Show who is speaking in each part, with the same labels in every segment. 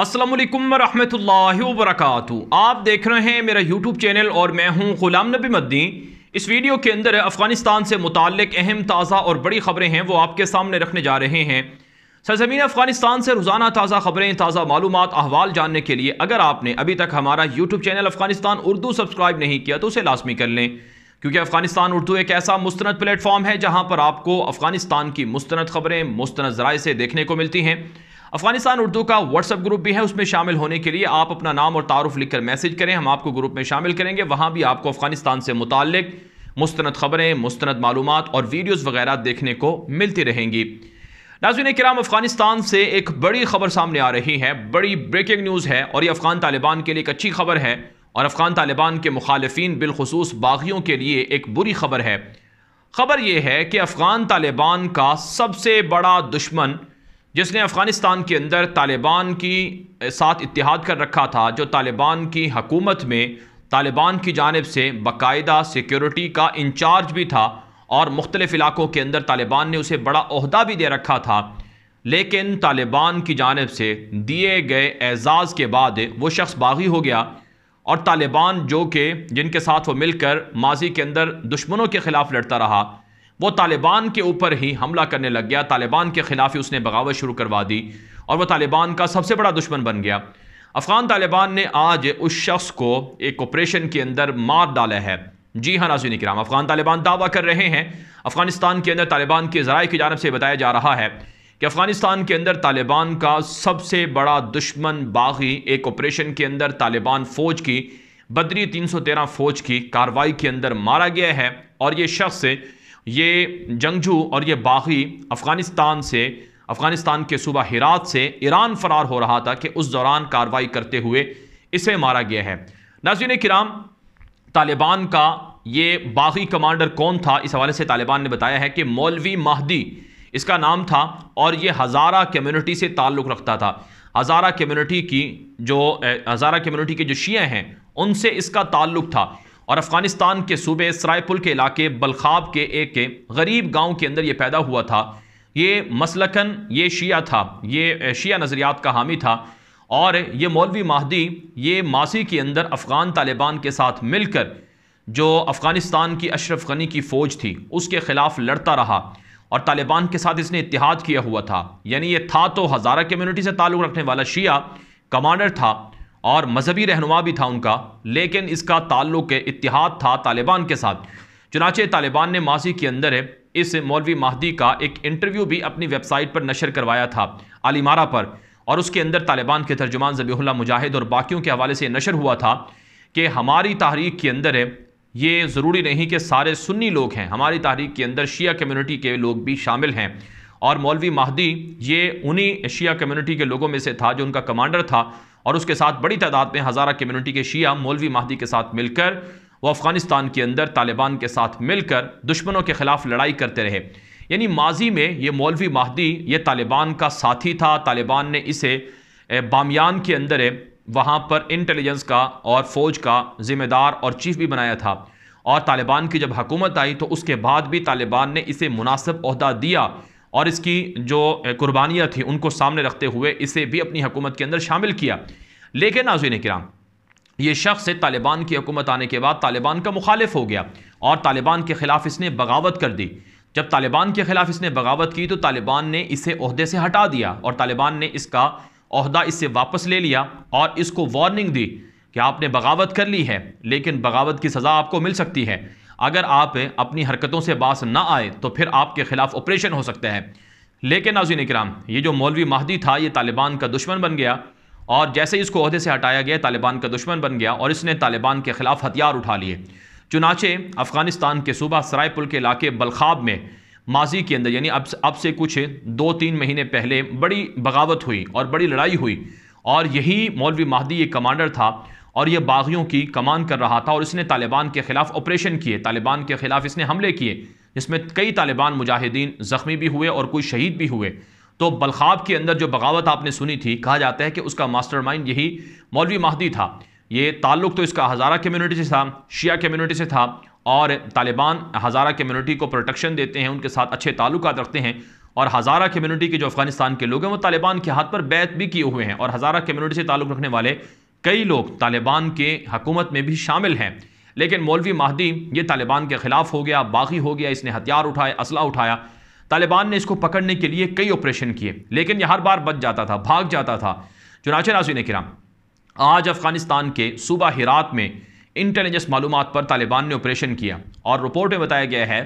Speaker 1: असलम वरहमल वरक आप देख रहे हैं मेरा यूट्यूब चैनल और मैं हूं गुलाम नबी मद्दी इस वीडियो के अंदर अफ़गानिस्तान से मुतक अहम ताज़ा और बड़ी ख़बरें हैं वो आपके सामने रखने जा रहे हैं सरजमीन अफ़गानिस्तान से रोज़ाना ताज़ा ख़बरें ताज़ा मालूम अहवाल जानने के लिए अगर आपने अभी तक हमारा YouTube channel Afghanistan Urdu subscribe नहीं किया तो उसे लाजमी कर लें क्योंकि अफ़गानिस्तान उर्दू एक ऐसा मुस्ंद प्लेटफॉर्म है जहाँ पर आपको अफ़गानिस्तान की मुस्ंद ख़बरें मुस्ंद ज़राए से देखने को मिलती हैं अफगानिस्तान उर्दू का व्हाट्सअप ग्रुप भी है उसमें शामिल होने के लिए आप अपना नाम और तारुफ लिखकर मैसेज करें हम आपको ग्रुप में शामिल करेंगे वहाँ भी आपको अफगानिस्तान से मुतल मुस्तंद खबरें मुस्तंद मालूम और वीडियोज़ वगैरह देखने को मिलती रहेंगी नाजिन कराम अफगानिस्तान से एक बड़ी खबर सामने आ रही है बड़ी ब्रेकिंग न्यूज़ है और ये अफगान तालिबान के लिए एक अच्छी खबर है और अफगान तालिबान के मुखालफन बिलखसूस बागियों के लिए एक बुरी खबर है खबर यह है कि अफगान तालिबान का सबसे बड़ा दुश्मन जिसने अफ़गानिस्तान के अंदर तालिबान की साथ इतिहाद कर रखा था जो तालिबान की हकूमत में तालिबान की जानब से बाकायदा सिक्योरिटी का इंचार्ज भी था और मुख्तलिफ़ इलाकों के अंदर तालिबान ने उसे बड़ा अहदा भी दे रखा था लेकिन तालिबान की जानब से दिए गए एजाज़ के बाद वो शख्स बागी हो गया और तालिबान जो कि जिनके साथ वो मिलकर माजी के अंदर दुश्मनों के ख़िलाफ़ लड़ता रहा वो तालिबान के ऊपर ही हमला करने लग गया तालिबान के खिलाफ ही उसने बगावत शुरू करवा दी और वह तालिबान का सबसे बड़ा दुश्मन बन गया अफ़गान तालिबान ने आज उस शख्स को एक ऑपरेशन के अंदर मार डाला है जी हाँ नाजीन कराम अफ़गान तालिबान दावा कर रहे हैं अफ़गानिस्तान के अंदर तालिबान के ज़रा की जानब से बताया जा रहा है कि अफ़गानिस्तान के अंदर तालिबान का सबसे बड़ा दुश्मन बागी एक ऑपरेशन के अंदर तालिबान फ़ौज की बदरी 313 फ़ौज की कार्रवाई के अंदर मारा गया है और ये शख्स ये जंगजू और ये बागी अफ़गानिस्तान से अफ़गानिस्तान के सूबा हिरात से ईरान फरार हो रहा था कि उस दौरान कार्रवाई करते हुए इसे मारा गया है नाजीन कराम तालिबान का ये बागी कमांडर कौन था इस हवाले से तालिबान ने बताया है कि मौलवी महदी इसका नाम था और ये हज़ारा कम्युनिटी से ताल्लुक़ रखता था हज़ारा कम्युनिटी की जो हज़ारा कम्युनिटी के जो शीह हैं उनसे इसका ताल्लुक़ था और अफ़गानिस्तान के सूबे सरायपुल के इलाके बलखाब के एक के गरीब गांव के अंदर ये पैदा हुआ था ये मसलकन ये शिया था ये शिया नज़रियात का हामी था और ये मौलवी माहदी ये मासी के अंदर अफ़गान तालिबान के साथ मिलकर जो अफ़गानिस्तान की अशरफ गनी की फ़ौज थी उसके ख़िलाफ़ लड़ता रहा और तालिबान के साथ इसने इतिहाद किया हुआ था यानी ये था तो हज़ारा कम्यूनिटी से ताल्लुक़ रखने वाला शिया कमांडर था और मजहबी रहनुमा भी था उनका लेकिन इसका ताल्लुक इतिहाद था तालिबान के साथ चुनाचे तालिबान ने मासी के अंदर है इस मौलवी माहदी का एक इंटरव्यू भी अपनी वेबसाइट पर नशर करवाया था अलीमारा पर और उसके अंदर तालिबान के तर्जुमान जबीहुल्ला मुजाहिद और बाकियों के हवाले से नशर हुआ था कि हमारी तहरीक के अंदर है ये ज़रूरी नहीं कि सारे सुन्नी लोग हैं हमारी तहरीक के अंदर शिया कम्युनिटी के लोग भी शामिल हैं और मौलवी महदी ये उन्हीं शिया कम्युनिटी के लोगों में से था जो उनका कमांडर था और उसके साथ बड़ी तादाद में हज़ारा कम्युनिटी के शिया मौलवी महदी के साथ मिलकर वो अफ़गानिस्तान के अंदर तालिबान के साथ मिलकर दुश्मनों के ख़िलाफ़ लड़ाई करते रहे यानी माजी में ये मौलवी महदी ये तालिबान का साथी था तालिबान ने इसे बामियान के अंदर है वहाँ पर इंटेलिजेंस का और फ़ौज का ज़िम्मेदार और चीफ भी बनाया था और तालिबान की जब हकूमत आई तो उसके बाद भी तालिबान ने इसे मुनासिब अहदा दिया और इसकी जो कुर्बानियाँ थी उनको सामने रखते हुए इसे भी अपनी हुकूमत के अंदर शामिल किया लेकिन ने कराम ये शख्स तालिबान की हुकूमत आने के बाद तालिबान का मुखालिफ हो गया और तालिबान के ख़िलाफ़ इसने बगावत कर दी जब तालिबान के ख़िलाफ़ इसने बगावत की तो तालिबान ने इसे अहदे से हटा दिया और तालिबान ने इसका अहदा इससे वापस ले लिया और इसको वार्निंग दी कि आपने बगावत कर ली है लेकिन बगावत की सज़ा आपको मिल सकती है अगर आप अपनी हरकतों से बास ना आए तो फिर आपके खिलाफ ऑपरेशन हो सकता है लेकिन नाजिन कराम ये जो मौलवी महदी था ये तालिबान का दुश्मन बन गया और जैसे ही इसको अहदे से हटाया गया तालिबान का दुश्मन बन गया और इसने तालिबान के ख़िलाफ़ हथियार उठा लिए चुनाचे अफ़गानिस्तान के सूबा सरायपुल के इलाके बलखाब में माजी के अंदर यानी अब अब से कुछ दो तीन महीने पहले बड़ी बगावत हुई और बड़ी लड़ाई हुई और यही मौलवी महदी ये कमांडर था और ये बागियों की कमान कर रहा था और इसने तालिबान के ख़िलाफ़ ऑपरेशन किए तालिबान के ख़िलाफ़ इसने हमले किए जिसमें कई तालिबान मुजाहिदीन ज़ख्मी भी हुए और कोई शहीद भी हुए तो बलखाब के अंदर जो बगावत आपने सुनी थी कहा जाता है कि उसका मास्टरमाइंड यही मौलवी महदी था ये ताल्लुक़ तो इसका हज़ारा कम्यूनिटी से था शिया कम्यूनिटी से था और तालिबान हज़ारा कम्यूनिटी को प्रोटेक्शन देते हैं उनके साथ अच्छे ताल्लुक रखते हैं और हज़ारा कम्यूनिटी के जो अफ़गानिस्तान के लोग हैं वो तालिबान के हाथ पर बैत भी किए हुए हैं और हज़ारा कम्यूनिटी से ताल्लुक़ रखने वाले कई लोग तालिबान के हकूमत में भी शामिल हैं लेकिन मौलवी महदी ये तालिबान के ख़िलाफ़ हो गया बागी हो गया इसने हथियार उठाए असला उठाया तालिबान ने इसको पकड़ने के लिए कई ऑपरेशन किए लेकिन यह हर बार बच जाता था भाग जाता था चुनाच ने किरा आज अफ़गानिस्तान के सूबा हिरात में इंटेलिजेंस मालूम पर तालिबान ने ऑपरेशन किया और रिपोर्ट में बताया गया है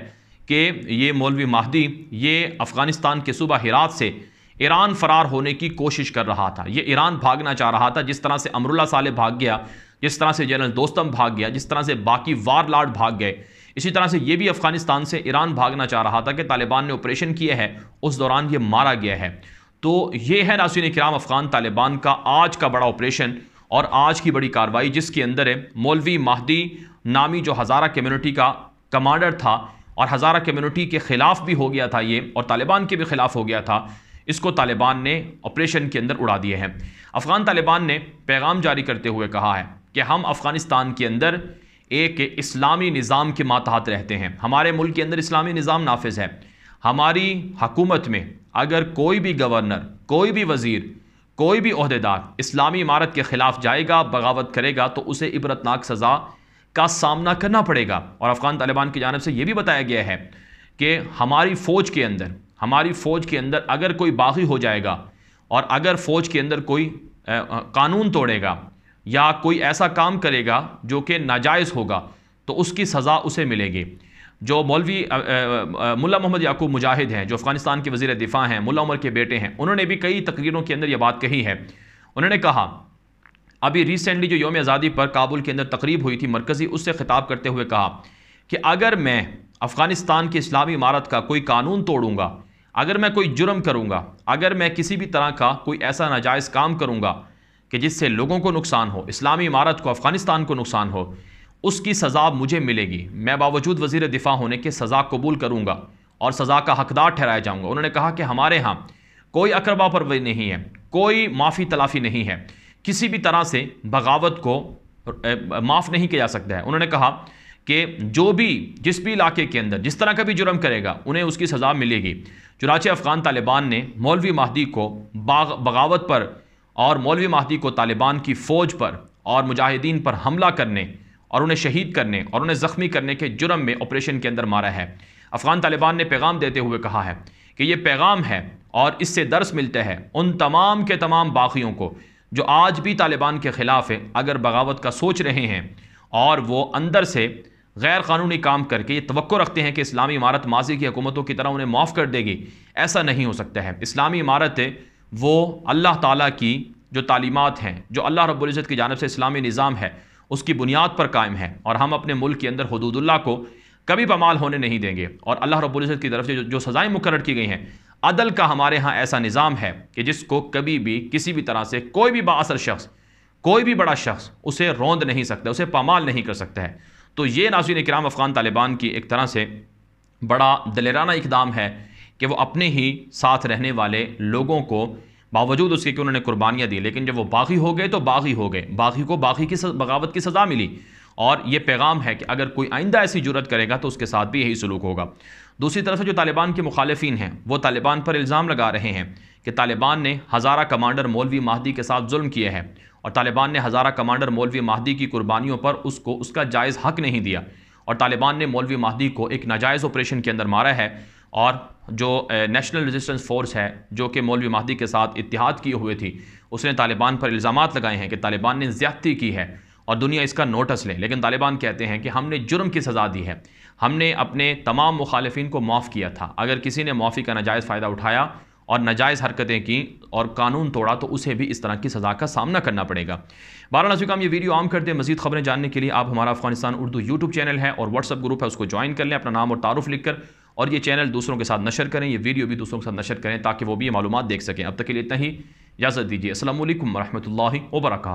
Speaker 1: कि ये मौलवी महदी ये अफ़गानिस्तान के सूबा हिरात से ईरान फरार होने की कोशिश कर रहा था ये ईरान भागना चाह रहा था जिस तरह से अमरुल्ला साले भाग गया जिस तरह से जनरल दोस्तम भाग गया जिस तरह से बाकी वार लाड भाग गए इसी तरह से ये भी अफगानिस्तान से ईरान भागना चाह रहा था कि तालिबान ने ऑपरेशन किया है उस दौरान ये मारा गया है तो ये है नासिन कराम अफगान तालिबान का आज का बड़ा ऑपरेशन और आज की बड़ी कार्रवाई जिसके अंदर है मौलवी माहदी नामी जो हज़ारा कम्यूनिटी का कमांडर था और हज़ारा कम्यूनिटी के ख़िलाफ़ भी हो गया था ये और तालिबान के भी ख़िलाफ़ हो गया था इसको तालिबान ने ऑपरेशन के अंदर उड़ा दिए हैं अफ़गान तालिबान ने पैगाम जारी करते हुए कहा है कि हम अफ़गानिस्तान के अंदर एक इस्लामी निज़ाम के मातहत रहते हैं हमारे मुल्क के अंदर इस्लामी निज़ाम नाफिज है हमारी हकूमत में अगर कोई भी गवर्नर कोई भी वज़ीर कोई भी अहदेदार इस्लामी इमारत के ख़िलाफ़ जाएगा बगावत करेगा तो उसे इबरतनाक सज़ा का सामना करना पड़ेगा और अफ़गान तालिबान की जानब से ये भी बताया गया है कि हमारी फ़ौज के अंदर हमारी फ़ौज के अंदर अगर कोई बागी हो जाएगा और अगर फ़ौज के अंदर कोई कानून तोड़ेगा या कोई ऐसा काम करेगा जो कि नाजायज़ होगा तो उसकी सज़ा उसे मिलेगी जो मौलवी मुला मोहम्मद याकूब मुजाहिद हैं जो अफ़गानिस्तान के वज़ी दिफ़ा हैं मुला उमर के बेटे हैं उन्होंने भी कई तकरीरों के अंदर यह बात कही है उन्होंने कहा अभी रिसेंटली जो योम आज़ादी पर काबुल के अंदर तकरीब हुई थी मरकज़ी उससे ख़िताब करते हुए कहा कि अगर मैं अफ़गानिस्तान की इस्लामी इमारत का कोई कानून तोड़ूँगा अगर मैं कोई जुर्म करूँगा अगर मैं किसी भी तरह का कोई ऐसा नाजायज़ काम करूँगा कि जिससे लोगों को नुकसान हो इस्लामी इमारत को अफ़गानिस्तान को नुकसान हो उसकी सज़ा मुझे मिलेगी मैं बावजूद वजीर दिफा होने के सज़ा कबूल करूँगा और सज़ा का हकदार ठहराया जाऊँगा उन्होंने कहा कि हमारे यहाँ कोई अकरबा परवरी नहीं है कोई माफ़ी तलाफ़ी नहीं है किसी भी तरह से बगावत को माफ़ नहीं किया जा सकता है उन्होंने कहा कि जो भी जिस भी इलाके के अंदर जिस तरह का भी जुर्म करेगा उन्हें उसकी सज़ा मिलेगी चुनाचे अफ़गान तालिबान ने मौलवी महदी को बाग बगावत पर और मौलवी महदी को तालिबान की फ़ौज पर और मुजाहिदीन पर हमला करने और उन्हें शहीद करने और उन्हें ज़ख्मी करने के जुर्म में ऑपरेशन के अंदर मारा है अफ़गान तालिबान ने पैगाम देते हुए कहा है कि ये पैगाम है और इससे दर्स मिलते हैं उन तमाम के तमाम बाकियों को जो आज भी तालिबान के ख़िलाफ़ है अगर बगावत का सोच रहे हैं और वो अंदर से गैर कानूनी काम करके ये तो रखते हैं कि इस्लामी इमारत माजी की हुकूमतों की तरह उन्हें माफ़ कर देगी ऐसा नहीं हो सकता है इस्लामी इमारत वो अल्लाह ताला की जो तालीमत हैं जो अल्लाह रब्ज़त की जानब से इस्लामी निज़ाम है उसकी बुनियाद पर कायम है और हम अपने मुल्क के अंदर हदूदुल्ला को कभी पमाल होने नहीं देंगे और अल्लाह रब्ज़त की तरफ से जो, जो सज़ाएँ मुकर की गई हैं अदल का हमारे यहाँ ऐसा निज़ाम है कि जिसको कभी भी किसी भी तरह से कोई भी बासर शख्स कोई भी बड़ा शख्स उसे रोंद नहीं सकता उसे पमाल नहीं कर सकता है तो ये नाजिन इक्राम अफ़गान तालिबान की एक तरह से बड़ा दलेराना इकदाम है कि वो अपने ही साथ रहने वाले लोगों को बावजूद उसके कि उन्होंने कुर्बानियाँ दी लेकिन जब वो बागी हो गए तो बागी हो गए बागी को बागी की बगावत की सज़ा मिली और ये पैगाम है कि अगर कोई आइंदा ऐसी जरूरत करेगा तो उसके साथ भी यही सलूक होगा दूसरी तरफ से जो तालिबान के मुखालफी हैं वो तालिबान पर इल्ज़ाम लगा रहे हैं कि तालिबान ने हज़ारा कमांडर मौलवी माहदी के साथ जुल्म किया है और तालिबान ने हज़ारा कमांडर मौलवी माहदी की कुर्बानियों पर उसको उसका जायज़ हक नहीं दिया और तालिबान ने मौलवी माहदी को एक नाजायज़ ऑपरेशन के अंदर मारा है और जो नेशनल रेजिस्टेंस फोर्स है जो कि मौलवी महदी के साथ इतिहाद किए हुए थी उसने तालिबान पर इल्ज़ाम लगाए हैं कि तालिबान ने ज़्यादती की है और दुनिया इसका नोटिस ले लेकिन तालिबान कहते हैं कि हमने जुर्म की सज़ा दी है हमने अपने तमाम मुखालफन को माफ़ किया था अगर किसी ने माफ़ी का नाजायज़ फ़ायदा उठाया और नाजायज़ हरकतें की और कानून तोड़ा तो उसे भी इस तरह की सज़ा का सामना करना पड़ेगा बारह नाजुक हम ये वीडियो आम करते हैं मजीद खबरें जानने के लिए आप हमारा अफगानिस्तान उर्दू यूट्यूब चैनल है और व्हाट्सअप ग्रुप है उसको ज्वाइन कर लें अपना नाम और तारुफ लिखकर और ये चैनल दूसरों के साथ नशर करें ये वीडियो भी दूसरों के साथ नशर करें ताकि वो भी ये मालूम देख सकें अब तक के लिए इतना ही इजाज़त दीजिए असल वरहमल वर्क